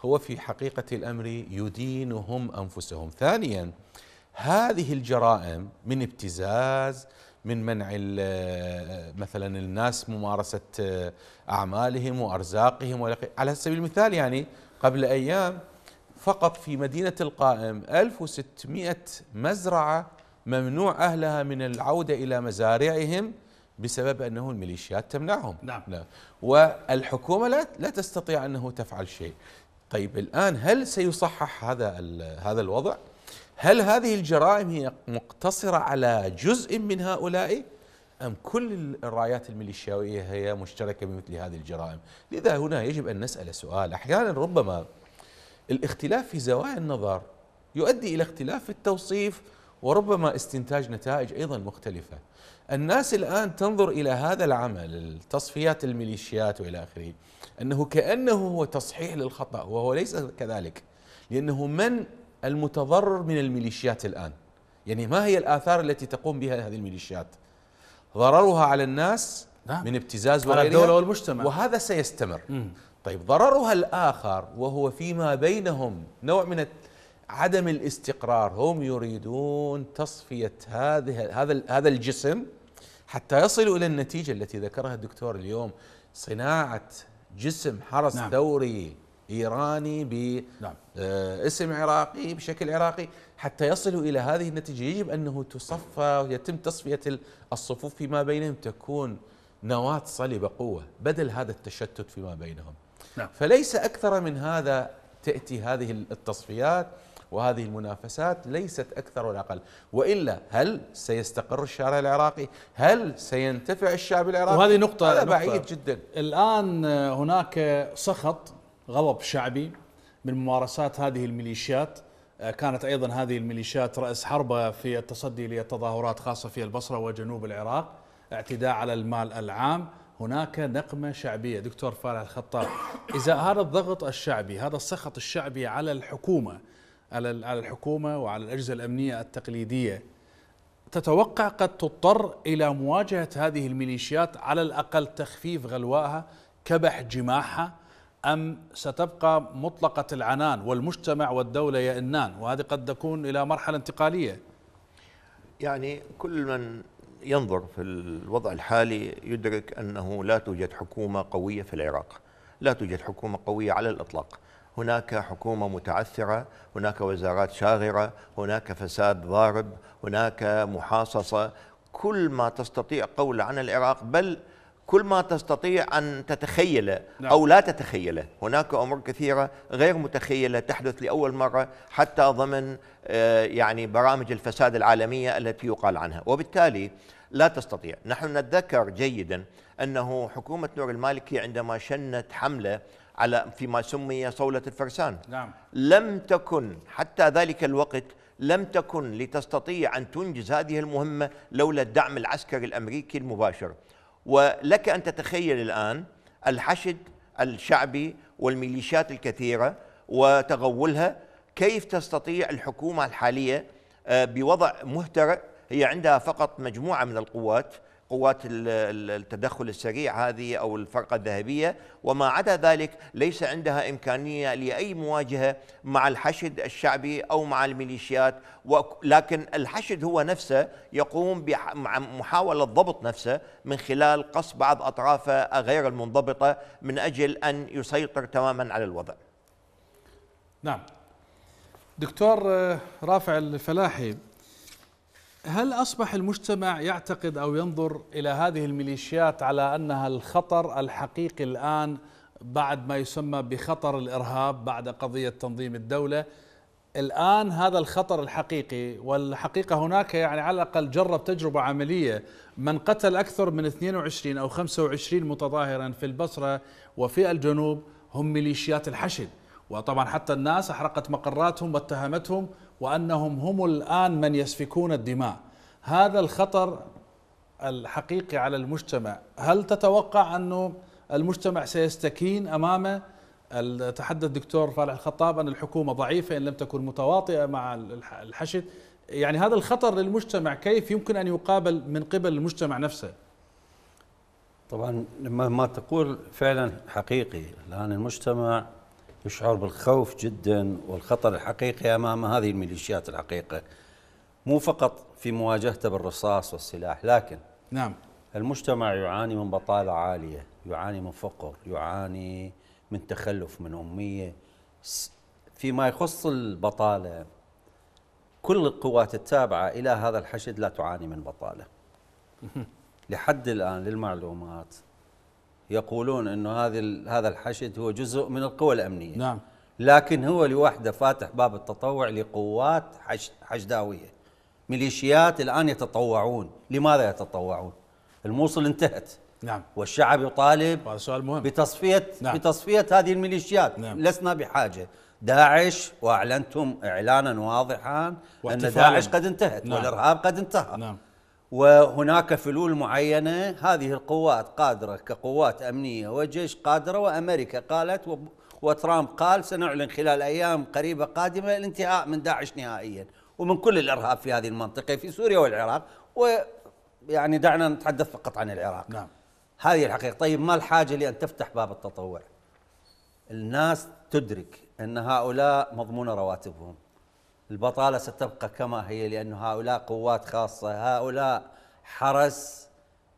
هو في حقيقة الأمر يدينهم أنفسهم ثانيا هذه الجرائم من ابتزاز من منع آه، مثلا الناس ممارسة آه، أعمالهم وأرزاقهم على سبيل المثال يعني قبل أيام فقط في مدينة القائم 1600 مزرعة ممنوع أهلها من العودة إلى مزارعهم بسبب أنه الميليشيات تمنعهم نعم. لا. نعم. والحكومة لا, لا تستطيع أنه تفعل شيء طيب الان هل سيصحح هذا هذا الوضع؟ هل هذه الجرائم هي مقتصره على جزء من هؤلاء؟ ام كل الرايات الميليشياويه هي مشتركه بمثل هذه الجرائم؟ لذا هنا يجب ان نسال سؤال، احيانا ربما الاختلاف في زوايا النظر يؤدي الى اختلاف في التوصيف وربما استنتاج نتائج ايضا مختلفه. الناس الان تنظر الى هذا العمل التصفيات الميليشيات والى اخره أنه كأنه هو تصحيح للخطأ وهو ليس كذلك لأنه من المتضرر من الميليشيات الآن يعني ما هي الآثار التي تقوم بها هذه الميليشيات ضررها على الناس نعم. من ابتزاز على الدولة والمجتمع وهذا سيستمر م. طيب ضررها الآخر وهو فيما بينهم نوع من عدم الاستقرار هم يريدون تصفية هذه هذا هذا الجسم حتى يصلوا إلى النتيجة التي ذكرها الدكتور اليوم صناعة جسم حرس نعم. دوري ايراني ب نعم. آه، اسم عراقي بشكل عراقي حتى يصلوا الى هذه النتيجه يجب انه تصفى يتم تصفيه الصفوف فيما بينهم تكون نواه صلبه قوه بدل هذا التشتت فيما بينهم نعم. فليس اكثر من هذا تاتي هذه التصفيات وهذه المنافسات ليست أكثر ولا أقل وإلا هل سيستقر الشارع العراقي هل سينتفع الشعب العراقي وهذه نقطة, هذا بعيد جدا الآن هناك سخط غضب شعبي من ممارسات هذه الميليشيات آه، كانت ايضا هذه الميليشيات راس حربه في التصدي للتظاهرات خاصه في البصره وجنوب العراق اعتداء على المال العام هناك نقمه شعبيه دكتور فالح الخطاب اذا هذا الضغط الشعبي هذا السخط الشعبي على الحكومه على على الحكومه وعلى الاجهزه الامنيه التقليديه تتوقع قد تضطر الى مواجهه هذه الميليشيات على الاقل تخفيف غلوائها كبح جماحها ام ستبقى مطلقه العنان والمجتمع والدوله يئنان وهذه قد تكون الى مرحله انتقاليه يعني كل من ينظر في الوضع الحالي يدرك انه لا توجد حكومه قويه في العراق لا توجد حكومه قويه على الاطلاق هناك حكومة متعثرة هناك وزارات شاغرة هناك فساد ضارب هناك محاصصة كل ما تستطيع قول عن العراق بل كل ما تستطيع أن تتخيله نعم. أو لا تتخيله هناك أمور كثيرة غير متخيلة تحدث لأول مرة حتى ضمن آه، يعني برامج الفساد العالمية التي يقال عنها وبالتالي لا تستطيع نحن نتذكر جيدا أنه حكومة نور المالكي عندما شنت حملة على فيما سمي صولة الفرسان نعم. لم تكن حتى ذلك الوقت لم تكن لتستطيع أن تنجز هذه المهمة لولا الدعم العسكري الأمريكي المباشر ولك أن تتخيل الآن الحشد الشعبي والميليشيات الكثيرة وتغولها كيف تستطيع الحكومة الحالية آه، بوضع مهترئ هي عندها فقط مجموعة من القوات قوات التدخل السريع هذه أو الفرقة الذهبية وما عدا ذلك ليس عندها إمكانية لأي مواجهة مع الحشد الشعبي أو مع الميليشيات لكن الحشد هو نفسه يقوم بمحاولة ضبط نفسه من خلال قص بعض أطرافه غير المنضبطة من أجل أن يسيطر تماما على الوضع نعم دكتور آه، رافع الفلاحي هل أصبح المجتمع يعتقد أو ينظر إلى هذه الميليشيات على أنها الخطر الحقيقي الآن بعد ما يسمى بخطر الإرهاب بعد قضية تنظيم الدولة الآن هذا الخطر الحقيقي والحقيقة هناك يعني على الأقل جرب تجربة عملية من قتل أكثر من 22 أو 25 متظاهرا في البصرة وفي الجنوب هم ميليشيات الحشد وطبعا حتى الناس أحرقت مقراتهم واتهمتهم وانهم هم الان من يسفكون الدماء هذا الخطر الحقيقي على المجتمع هل تتوقع انه المجتمع سيستكين امامه تحدث الدكتور فالح الخطاب ان الحكومه ضعيفه ان لم تكن متواطئه مع الحشد يعني هذا الخطر للمجتمع كيف يمكن ان يقابل من قبل المجتمع نفسه طبعا لما ما تقول فعلا حقيقي الان المجتمع يشعر بالخوف جدا والخطر الحقيقي امام هذه الميليشيات الحقيقه مو فقط في مواجهته بالرصاص والسلاح لكن نعم المجتمع يعاني من بطاله عاليه يعاني من فقر يعاني من تخلف من اميه فيما يخص البطاله كل القوات التابعه الى هذا الحشد لا تعاني من بطاله لحد الان للمعلومات يقولون انه هذه هذا الحشد هو جزء من القوى الامنيه نعم لكن هو لوحده فاتح باب التطوع لقوات حشداويه ميليشيات الان يتطوعون لماذا يتطوعون الموصل انتهت نعم والشعب يطالب هذا سؤال مهم بتصفيه نعم. بتصفيه هذه الميليشيات نعم. لسنا بحاجه داعش واعلنتم اعلانا واضحا ان داعش قد انتهت نعم. والارهاب قد انتهى نعم. وهناك فلول معينة هذه القوات قادرة كقوات أمنية وجيش قادرة وأمريكا قالت وترامب قال سنعلن خلال أيام قريبة قادمة الانتهاء من داعش نهائيا ومن كل الإرهاب في هذه المنطقة في سوريا والعراق ويعني دعنا نتحدث فقط عن العراق نعم. هذه الحقيقة طيب ما الحاجة لأن تفتح باب التطوع الناس تدرك أن هؤلاء مضمون رواتبهم البطالة ستبقى كما هي لأن هؤلاء قوات خاصة هؤلاء حرس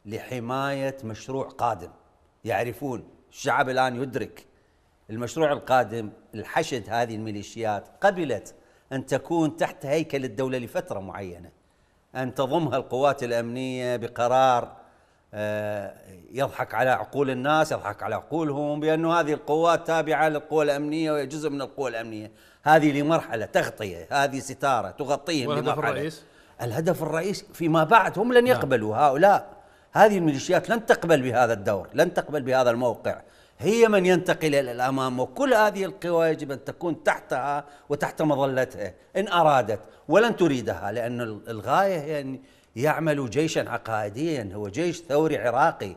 لحماية مشروع قادم يعرفون الشعب الآن يدرك المشروع القادم الحشد هذه الميليشيات قبلت أن تكون تحت هيكل الدولة لفترة معينة أن تضمها القوات الأمنية بقرار آه، يضحك على عقول الناس يضحك على عقولهم بأنه هذه القوات تابعة للقوى الأمنية وهي جزء من القوى الأمنية هذه لمرحلة تغطية هذه ستارة تغطيهم والهدف الرئيس؟ الهدف الرئيسي فيما بعد هم لن نعم. يقبلوا هؤلاء هذه الميليشيات لن تقبل بهذا الدور لن تقبل بهذا الموقع هي من ينتقل إلى الأمام وكل هذه القوى يجب أن تكون تحتها وتحت مظلتها إن أرادت ولن تريدها لأن الغاية هي أن يعمل جيشا عقائديا هو جيش ثوري عراقي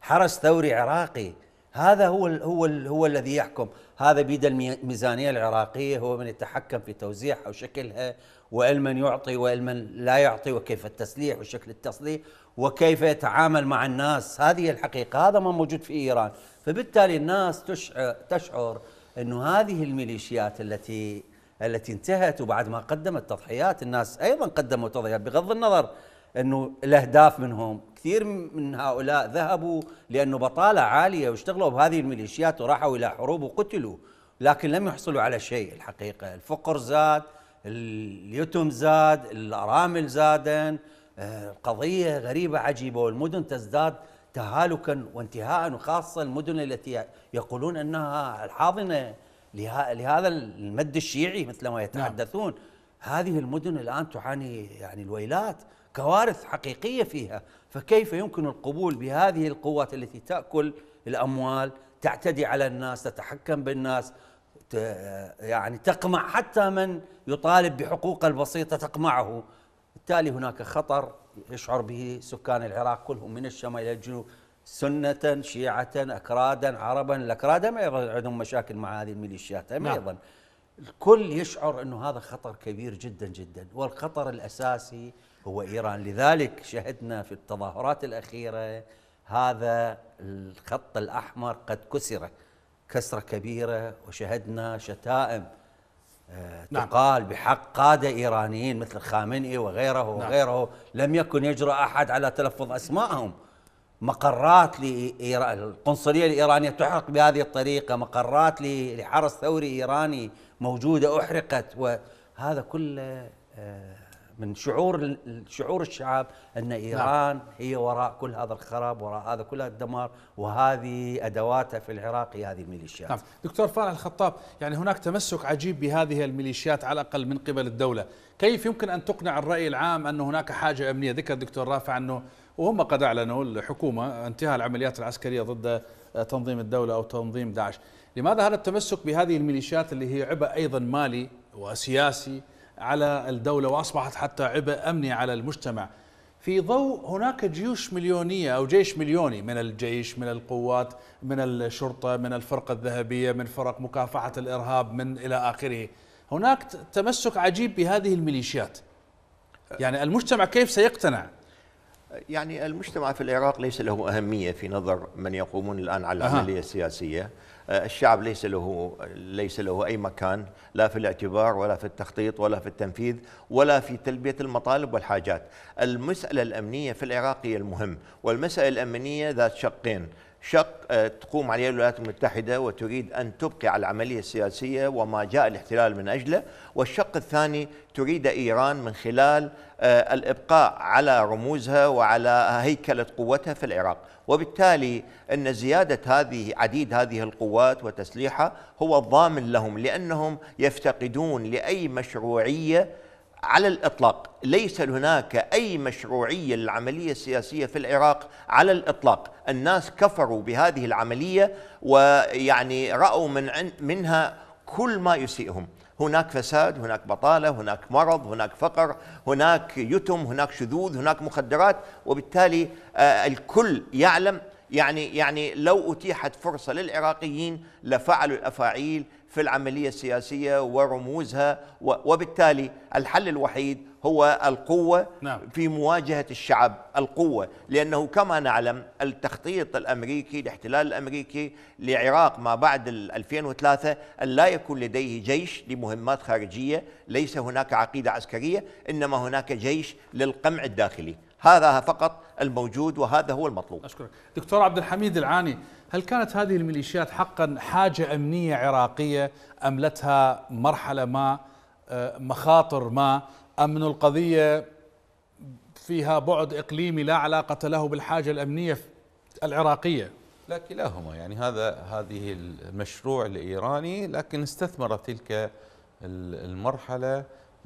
حرس ثوري عراقي هذا هو الـ هو الـ هو الذي يحكم هذا بيد الميزانيه العراقيه هو من يتحكم في توزيعها وشكلها من يعطي من لا يعطي وكيف التسليح وشكل التسليح وكيف يتعامل مع الناس هذه الحقيقه هذا ما موجود في ايران فبالتالي الناس تشعر تشعر انه هذه الميليشيات التي التي انتهت وبعد ما قدمت تضحيات الناس ايضا قدموا تضحيات بغض النظر انه الاهداف منهم كثير من هؤلاء ذهبوا لانه بطاله عاليه واشتغلوا بهذه الميليشيات وراحوا الى حروب وقتلوا لكن لم يحصلوا على شيء الحقيقه الفقر زاد اليتم زاد الارامل زادن القضيه غريبه عجيبه والمدن تزداد تهالكا وانتهاء وخاصه المدن التي يقولون انها الحاضنه لهذا المد الشيعي مثل ما يتحدثون نعم. هذه المدن الان تعاني يعني الويلات كوارث حقيقيه فيها، فكيف يمكن القبول بهذه القوات التي تاكل الاموال، تعتدي على الناس، تتحكم بالناس، يعني تقمع حتى من يطالب بحقوق البسيطه تقمعه، بالتالي هناك خطر يشعر به سكان العراق كلهم من الشمال الى الجنوب سنة شيعة أكرادا عربا الأكراد ما عندهم مشاكل مع هذه الميليشيات أيضا نعم. الكل يشعر انه هذا خطر كبير جدا جدا والخطر الاساسي هو ايران لذلك شهدنا في التظاهرات الاخيره هذا الخط الاحمر قد كسر كسره كبيره وشهدنا شتائم آه، نعم. تقال بحق قادة إيرانيين مثل خامنئي وغيره نعم. وغيره نعم. لم يكن يجرؤ أحد على تلفظ أسمائهم مقرات للقنصلية الإيرانية تحرق بهذه الطريقة مقرات لحرس ثوري إيراني موجودة أحرقت وهذا كله آه، من شعور شعور الشعب أن نعم. إيران نعم. هي وراء كل هذا الخراب وراء هذا كل هذا الدمار وهذه أدواتها في العراق هي هذه الميليشيات نعم. دكتور فارح الخطاب يعني هناك تمسك عجيب بهذه الميليشيات على الأقل من قبل الدولة كيف يمكن أن تقنع الرأي العام أن هناك حاجة أمنية ذكر دكتور رافع أنه وهم قد أعلنوا الحكومة انتهاء العمليات العسكرية ضد تنظيم الدولة أو تنظيم داعش لماذا هذا التمسك بهذه الميليشيات اللي هي عبء أيضا مالي وسياسي على الدولة وأصبحت حتى عبء أمني على المجتمع في ضوء هناك جيوش مليونية أو جيش مليوني من الجيش من القوات من الشرطة من الفرقة الذهبية من فرق مكافحة الإرهاب من إلى آخره هناك تمسك عجيب بهذه الميليشيات يعني المجتمع كيف سيقتنع يعني المجتمع في العراق ليس له أهمية في نظر من يقومون الآن على العملية السياسية آه، الشعب ليس له ليس له أي مكان لا في الاعتبار ولا في التخطيط ولا في التنفيذ ولا في تلبية المطالب والحاجات المسألة الأمنية في العراق هي المهم والمسألة الأمنية ذات شقين شق آه، تقوم عليه الولايات المتحدة وتريد أن تبقي على العملية السياسية وما جاء الاحتلال من أجله والشق الثاني تريد إيران من خلال آه، الإبقاء على رموزها وعلى هيكلة قوتها في العراق وبالتالي أن زيادة هذه عديد هذه القوات وتسليحها هو الضامن لهم لأنهم يفتقدون لأي مشروعية على الإطلاق ليس هناك أي مشروعية للعملية السياسية في العراق على الإطلاق الناس كفروا بهذه العملية ويعني رأوا من منها كل ما يسيئهم هناك فساد هناك بطالة هناك مرض هناك فقر هناك يتم هناك شذوذ هناك مخدرات وبالتالي آه، الكل يعلم يعني يعني لو اتيحت فرصه للعراقيين لفعلوا الافاعيل في العمليه السياسيه ورموزها وبالتالي الحل الوحيد هو القوه نعم. في مواجهه الشعب القوه لانه كما نعلم التخطيط الامريكي الاحتلال الامريكي لعراق ما بعد 2003 ان لا يكون لديه جيش لمهمات خارجيه ليس هناك عقيده عسكريه انما هناك جيش للقمع الداخلي هذا فقط الموجود وهذا هو المطلوب أشكرك دكتور عبد الحميد العاني هل كانت هذه الميليشيات حقا حاجة أمنية عراقية أملتها مرحلة ما آه، مخاطر ما أمن القضية فيها بعد إقليمي لا علاقة له بالحاجة الأمنية العراقية لا كلاهما يعني هذا هذه المشروع الإيراني لكن استثمر تلك المرحلة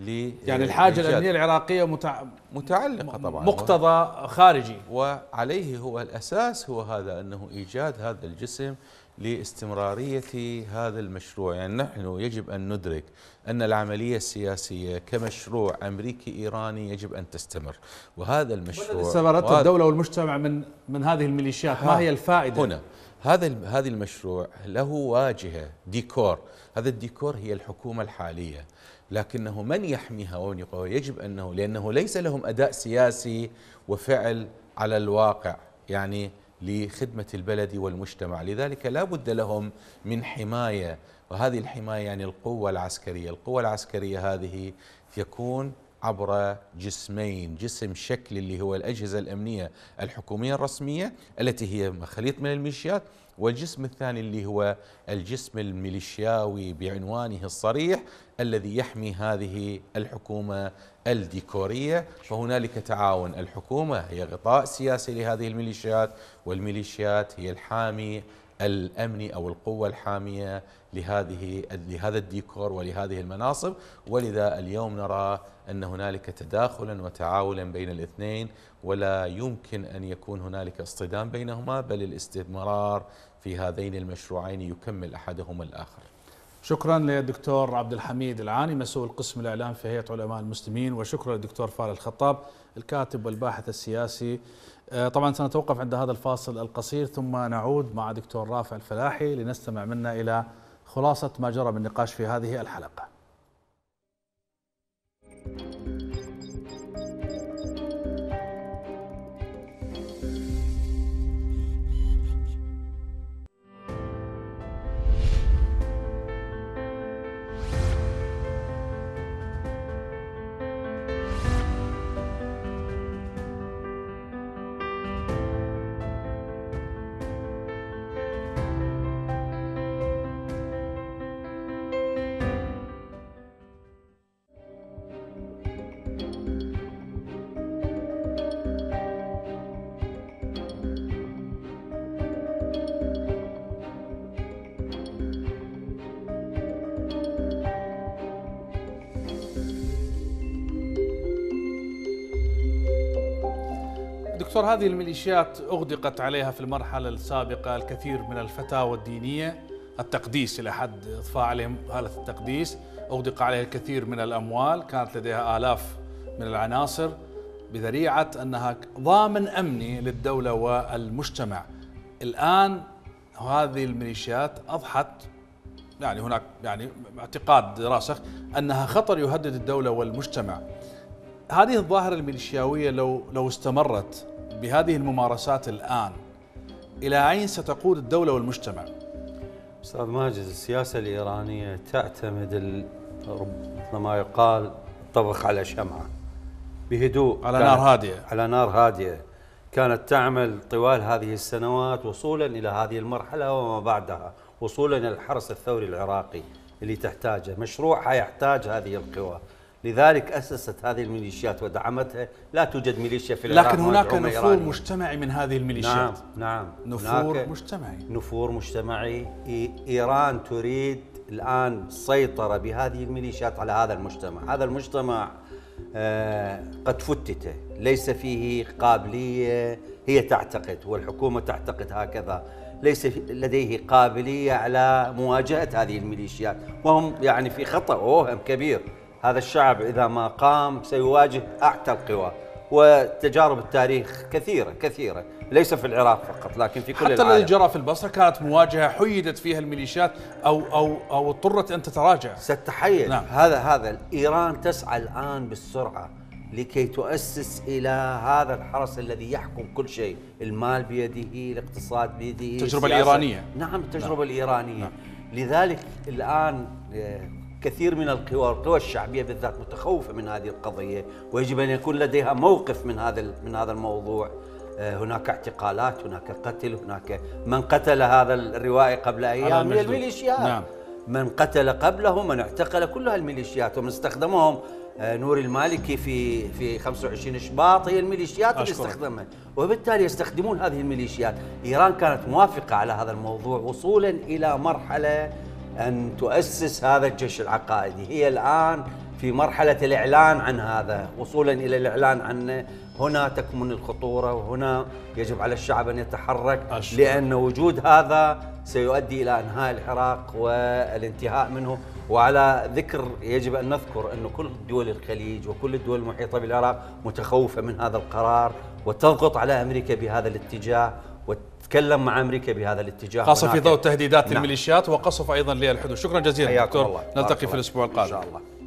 يعني الحاجة الأمنية العراقية متع... متعلقة طبعا مقتضى خارجي وعليه هو الأساس هو هذا أنه إيجاد هذا الجسم لاستمرارية هذا المشروع يعني نحن يجب أن ندرك أن العملية السياسية كمشروع أمريكي إيراني يجب أن تستمر وهذا المشروع استمرت الدولة والمجتمع من من هذه الميليشيات ما هي الفائدة هنا هذا هذا المشروع له واجهة ديكور هذا الديكور هي الحكومة الحالية لكنه من يحميها ومن يقويها يجب أنه لأنه ليس لهم أداء سياسي وفعل على الواقع يعني لخدمة البلد والمجتمع لذلك لا بد لهم من حماية وهذه الحماية يعني القوة العسكرية القوة العسكرية هذه يكون عبر جسمين جسم شكل اللي هو الأجهزة الأمنية الحكومية الرسمية التي هي خليط من الميليشيات والجسم الثاني اللي هو الجسم الميليشياوي بعنوانه الصريح الذي يحمي هذه الحكومة الديكورية فهنالك تعاون الحكومة هي غطاء سياسي لهذه الميليشيات والميليشيات هي الحامي الامني او القوه الحاميه لهذه لهذا الديكور ولهذه المناصب ولذا اليوم نرى أن هنالك تداخلا وتعاولا بين الاثنين ولا يمكن أن يكون هنالك اصطدام بينهما بل الاستمرار في هذين المشروعين يكمل أحدهما الآخر شكرا للدكتور عبد الحميد العاني مسؤول قسم الاعلام في هيئه علماء المسلمين وشكرا للدكتور فارس الخطاب الكاتب والباحث السياسي آه، طبعا سنتوقف عند هذا الفاصل القصير ثم نعود مع دكتور رافع الفلاحي لنستمع منا الى خلاصه ما جرى من النقاش في هذه الحلقه you. دكتور هذه الميليشيات أغدقت عليها في المرحلة السابقة الكثير من الفتاوى الدينية التقديس إلى حد إضفاء عليهم هالة التقديس أغدق عليها الكثير من الأموال كانت لديها آلاف من العناصر بذريعة أنها ضامن أمني للدولة والمجتمع الآن هذه الميليشيات أضحت يعني هناك يعني اعتقاد راسخ أنها خطر يهدد الدولة والمجتمع هذه الظاهرة الميليشياوية لو لو استمرت بهذه الممارسات الآن إلى أين ستقود الدولة والمجتمع؟ أستاذ ماجد السياسة الإيرانية تعتمد مثل ما يقال طبخ على شمعة بهدوء على نار هادئة على نار هادئة كانت تعمل طوال هذه السنوات وصولا إلى هذه المرحلة وما بعدها وصولا إلى الحرس الثوري العراقي اللي تحتاجه مشروعها يحتاج هذه القوى لذلك أسست هذه الميليشيات ودعمتها لا توجد ميليشيا في العراق لكن هناك نفور إيراني. مجتمعي من هذه الميليشيات نعم نعم نفور مجتمعي نفور مجتمعي إيران تريد الآن سيطره بهذه الميليشيات على هذا المجتمع هذا المجتمع آه، قد فتت ليس فيه قابلية هي تعتقد والحكومة تعتقد هكذا ليس لديه قابلية على مواجهة هذه الميليشيات وهم يعني في خطأ ووهم كبير هذا الشعب إذا ما قام سيواجه أعتى القوى وتجارب التاريخ كثيرة كثيرة ليس في العراق فقط لكن في كل حتى العالم حتى الذي جرى في البصرة كانت مواجهة حيدت فيها الميليشيات أو أو أو اضطرت أن تتراجع ستحيد نعم. هذا هذا إيران تسعى الآن بالسرعة لكي تؤسس الى هذا الحرس الذي يحكم كل شيء، المال بيده، الاقتصاد بيده التجربه السياسة. الايرانيه نعم التجربه نعم. الايرانيه نعم. لذلك الان آه، كثير من القوى القوى الشعبيه بالذات متخوفه من هذه القضيه ويجب ان يكون لديها موقف من هذا من هذا الموضوع آه، هناك اعتقالات هناك قتل هناك من قتل هذا الروائي قبل ايام من الميليشيات نعم. من قتل قبله من اعتقل كل هالميليشيات ومن استخدمهم آه، نور المالكي في في 25 شباط هي الميليشيات اللي استخدمها وبالتالي يستخدمون هذه الميليشيات ايران كانت موافقه على هذا الموضوع وصولا الى مرحله أن تؤسس هذا الجيش العقائدي هي الآن في مرحلة الإعلان عن هذا وصولا إلى الإعلان عنه هنا تكمن الخطورة وهنا يجب على الشعب أن يتحرك أشهر. لأن وجود هذا سيؤدي إلى إنهاء العراق والانتهاء منه وعلى ذكر يجب أن نذكر أن كل دول الخليج وكل الدول المحيطة بالعراق متخوفة من هذا القرار وتضغط على أمريكا بهذا الاتجاه تتكلم مع امريكا بهذا الاتجاه خاصه في ضوء تهديدات نعم. الميليشيات وقصف ايضا للحدود شكرا جزيلا دكتور الله. نلتقي في الاسبوع القادم ان شاء الله